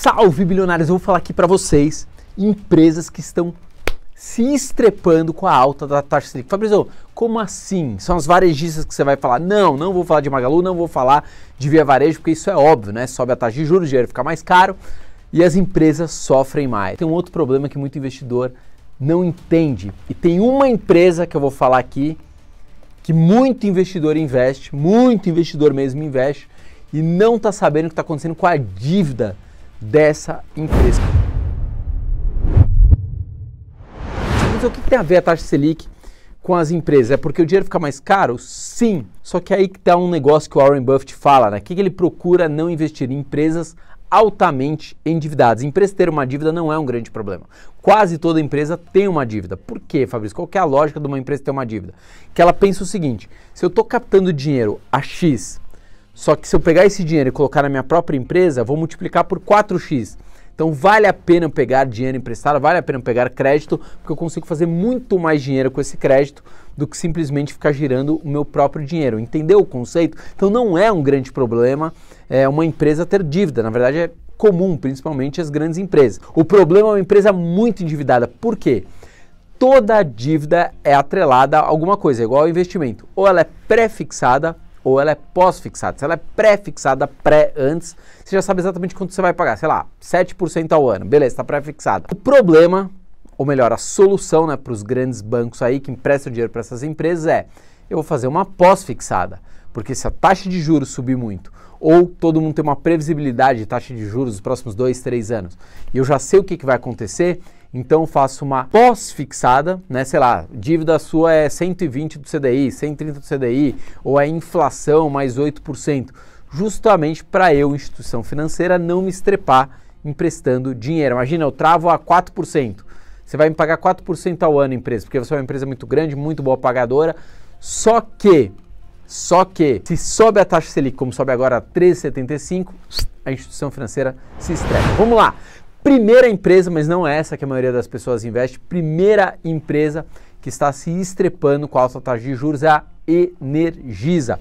Salve bilionários, eu vou falar aqui para vocês empresas que estão se estrepando com a alta da taxa Selic. Fabrício, como assim? São as varejistas que você vai falar? Não, não vou falar de Magalu, não vou falar de Via Varejo, porque isso é óbvio, né? Sobe a taxa de juros, o dinheiro fica mais caro e as empresas sofrem mais. Tem um outro problema que muito investidor não entende. E tem uma empresa que eu vou falar aqui que muito investidor investe, muito investidor mesmo investe e não está sabendo o que está acontecendo com a dívida dessa empresa. Mas o que tem a ver a taxa Selic com as empresas? É porque o dinheiro fica mais caro? Sim. Só que aí que está um negócio que o Warren Buffett fala, né? Que, que ele procura não investir em empresas altamente endividadas. Empresa ter uma dívida não é um grande problema. Quase toda empresa tem uma dívida. Por quê, Fabrício? Qual é a lógica de uma empresa ter uma dívida? Que ela pensa o seguinte: se eu estou captando dinheiro a X só que se eu pegar esse dinheiro e colocar na minha própria empresa, vou multiplicar por 4x. Então vale a pena pegar dinheiro emprestado, vale a pena pegar crédito, porque eu consigo fazer muito mais dinheiro com esse crédito do que simplesmente ficar girando o meu próprio dinheiro. Entendeu o conceito? Então não é um grande problema é uma empresa ter dívida. Na verdade é comum, principalmente as grandes empresas. O problema é uma empresa muito endividada. Por quê? Toda dívida é atrelada a alguma coisa, igual ao investimento. Ou ela é pré-fixada ou ela é pós-fixada. Se ela é pré-fixada, pré antes, você já sabe exatamente quanto você vai pagar. Sei lá, 7% ao ano. Beleza, está pré-fixada. O problema, ou melhor, a solução né, para os grandes bancos aí que emprestam dinheiro para essas empresas é: eu vou fazer uma pós-fixada. Porque se a taxa de juros subir muito, ou todo mundo tem uma previsibilidade de taxa de juros nos próximos dois, três anos, e eu já sei o que, que vai acontecer, então faço uma pós-fixada, né? Sei lá, dívida sua é 120 do CDI, 130 do CDI, ou é inflação mais 8%, justamente para eu, instituição financeira, não me estrepar emprestando dinheiro. Imagina, eu travo a 4%. Você vai me pagar 4% ao ano, empresa, porque você é uma empresa muito grande, muito boa pagadora. Só que, só que, se sobe a taxa Selic, como sobe agora a 3,75, a instituição financeira se estrepa. Vamos lá! primeira empresa, mas não é essa que a maioria das pessoas investe, primeira empresa que está se estrepando com a alta taxa de juros é a Energisa.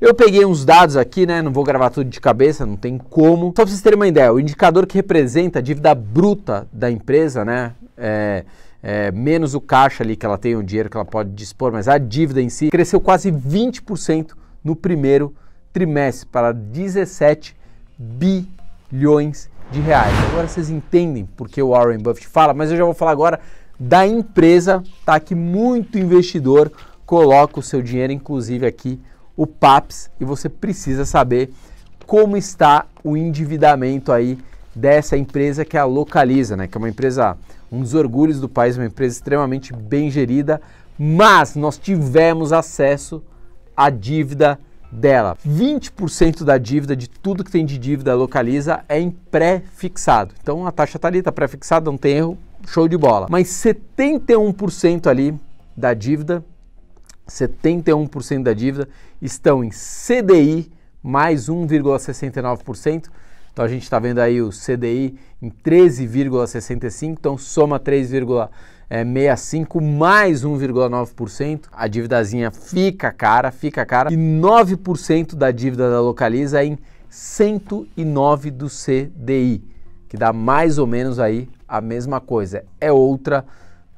Eu peguei uns dados aqui, né? Não vou gravar tudo de cabeça, não tem como. Só para vocês terem uma ideia, o indicador que representa a dívida bruta da empresa, né? É, é, menos o caixa ali que ela tem, o dinheiro que ela pode dispor, mas a dívida em si cresceu quase 20% no primeiro trimestre para 17 bilhões de reais. Agora vocês entendem porque o Warren Buffett fala, mas eu já vou falar agora da empresa, tá? Que muito investidor coloca o seu dinheiro, inclusive aqui o PAPS, e você precisa saber como está o endividamento aí dessa empresa que é a localiza, né? Que é uma empresa, um dos orgulhos do país, uma empresa extremamente bem gerida, mas nós tivemos acesso à dívida dela. 20% da dívida, de tudo que tem de dívida localiza, é em pré-fixado. Então a taxa está ali, está pré-fixada, não tem erro, show de bola. Mas 71% ali da dívida, 71% da dívida estão em CDI mais 1,69%. Então a gente está vendo aí o CDI em 13,65, então soma 3,65 é, 65 mais 1,9%. A dívidazinha fica cara, fica cara. E 9% da dívida da Localiza é em 109 do CDI, que dá mais ou menos aí a mesma coisa. É outra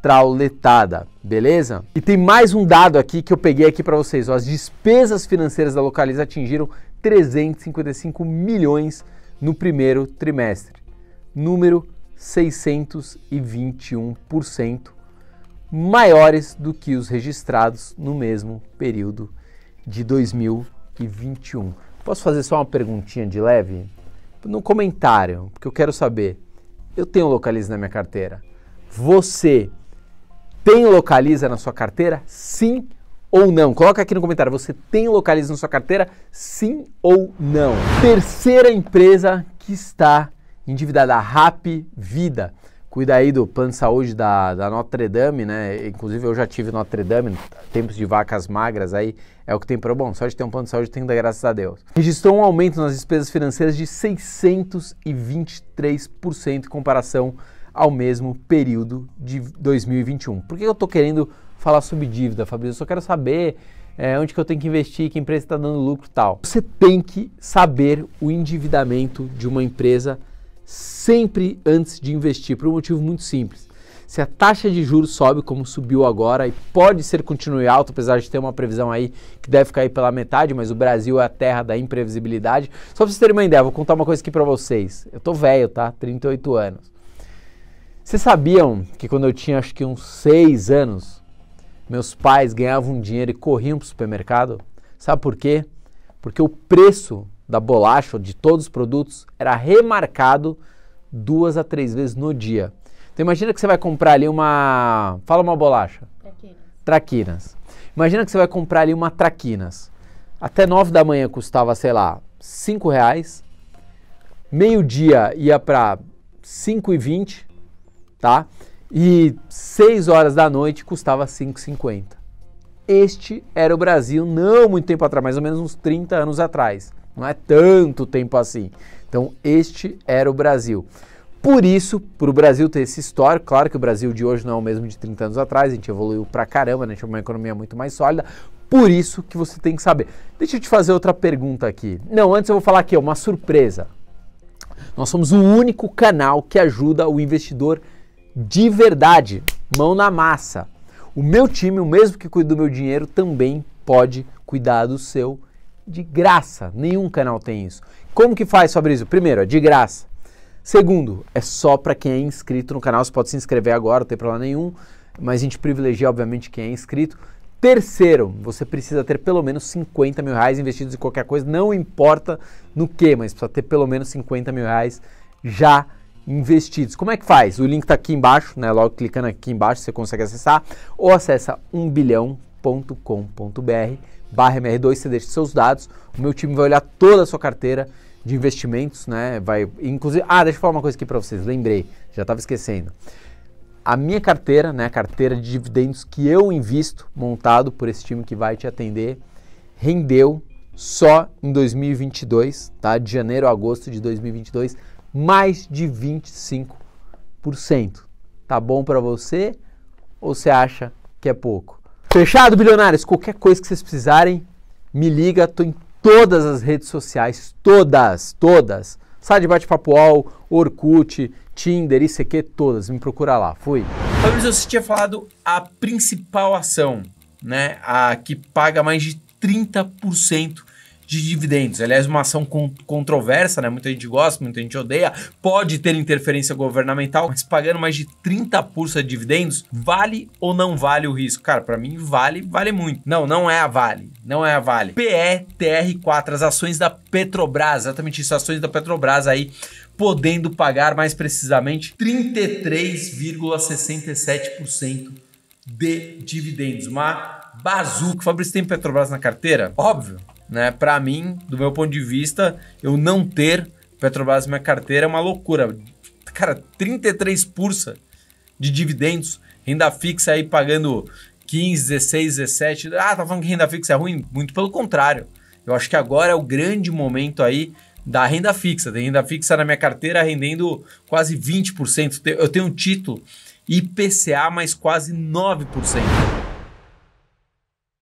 trauletada, beleza? E tem mais um dado aqui que eu peguei aqui para vocês. Ó. As despesas financeiras da Localiza atingiram 355 milhões no primeiro trimestre. Número 621% maiores do que os registrados no mesmo período de 2021. Posso fazer só uma perguntinha de leve? No comentário, porque eu quero saber. Eu tenho localiza na minha carteira. Você tem localiza na sua carteira? Sim ou não? Coloca aqui no comentário, você tem localiza na sua carteira? Sim ou não? Terceira empresa que está endividada, RAP Vida. Cuida aí do plano de saúde da, da Notre Dame, né? Inclusive eu já tive Notre Dame, tempos de vacas magras aí, é o que tem para bom. Só de ter um plano de saúde tem que dar graças a Deus. Registrou um aumento nas despesas financeiras de 623% em comparação ao mesmo período de 2021. Por que eu estou querendo falar sobre dívida, Fabrício? Eu só quero saber é, onde que eu tenho que investir, que empresa está dando lucro tal. Você tem que saber o endividamento de uma empresa sempre antes de investir, por um motivo muito simples. Se a taxa de juros sobe como subiu agora e pode ser continue alto, apesar de ter uma previsão aí que deve cair pela metade, mas o Brasil é a terra da imprevisibilidade. Só para vocês terem uma ideia, vou contar uma coisa aqui para vocês. Eu tô velho, tá? 38 anos. Vocês sabiam que quando eu tinha acho que uns 6 anos, meus pais ganhavam dinheiro e corriam para o supermercado? Sabe por quê? Porque o preço da bolacha, de todos os produtos, era remarcado duas a três vezes no dia. Então imagina que você vai comprar ali uma. Fala uma bolacha. Traquinas. Traquinas. Imagina que você vai comprar ali uma traquinas. Até nove da manhã custava, sei lá, cinco reais. Meio-dia ia para cinco e vinte, tá? E seis horas da noite custava 5,50. Este era o Brasil não muito tempo atrás, mais ou menos uns 30 anos atrás não é tanto tempo assim. Então, este era o Brasil. Por isso, para o Brasil ter esse histórico, claro que o Brasil de hoje não é o mesmo de 30 anos atrás, a gente evoluiu pra caramba, né? a gente tinha uma economia muito mais sólida, por isso que você tem que saber. Deixa eu te fazer outra pergunta aqui. Não, antes eu vou falar aqui, uma surpresa. Nós somos o único canal que ajuda o investidor de verdade, mão na massa. O meu time, o mesmo que cuida do meu dinheiro, também pode cuidar do seu dinheiro de graça. Nenhum canal tem isso. Como que faz, Fabrício? Primeiro, é de graça. Segundo, é só para quem é inscrito no canal. Você pode se inscrever agora, não tem problema nenhum. Mas a gente privilegia, obviamente, quem é inscrito. Terceiro, você precisa ter pelo menos 50 mil reais investidos em qualquer coisa, não importa no que, mas precisa ter pelo menos 50 mil reais já investidos. Como é que faz? O link está aqui embaixo, né? Logo clicando aqui embaixo você consegue acessar ou acessa 1bilhão.com.br barra MR2, você deixa seus dados, o meu time vai olhar toda a sua carteira de investimentos, né? Vai, inclusive, ah, deixa eu falar uma coisa aqui para vocês, lembrei, já estava esquecendo. A minha carteira, né, a carteira de dividendos que eu invisto, montado por esse time que vai te atender, rendeu só em 2022, tá? De janeiro a agosto de 2022, mais de 25%. Tá bom para você ou você acha que é pouco? Fechado, bilionários? Qualquer coisa que vocês precisarem, me liga, tô em todas as redes sociais, todas, todas. Sai de bate-papo Orkut, Tinder, ICQ, todas. Me procura lá. Fui. Fabrício, você tinha falado a principal ação, né? A que paga mais de 30% de dividendos. Aliás, uma ação con controversa, né? Muita gente gosta, muita gente odeia. Pode ter interferência governamental, mas pagando mais de 30% de dividendos, vale ou não vale o risco? Cara, para mim vale, vale muito. Não, não é a Vale, não é a Vale. PETR4, as ações da Petrobras, exatamente isso, ações da Petrobras aí podendo pagar mais precisamente 33,67% de dividendos. Uma bazuca. Fabrício tem Petrobras na carteira? Óbvio. Né? Para mim, do meu ponto de vista, eu não ter Petrobras na minha carteira é uma loucura. Cara, 33% de dividendos, renda fixa aí pagando 15, 16, 17. Ah, tá falando que renda fixa é ruim? Muito pelo contrário. Eu acho que agora é o grande momento aí da renda fixa. Tem renda fixa na minha carteira rendendo quase 20%. Eu tenho um título IPCA mais quase 9%.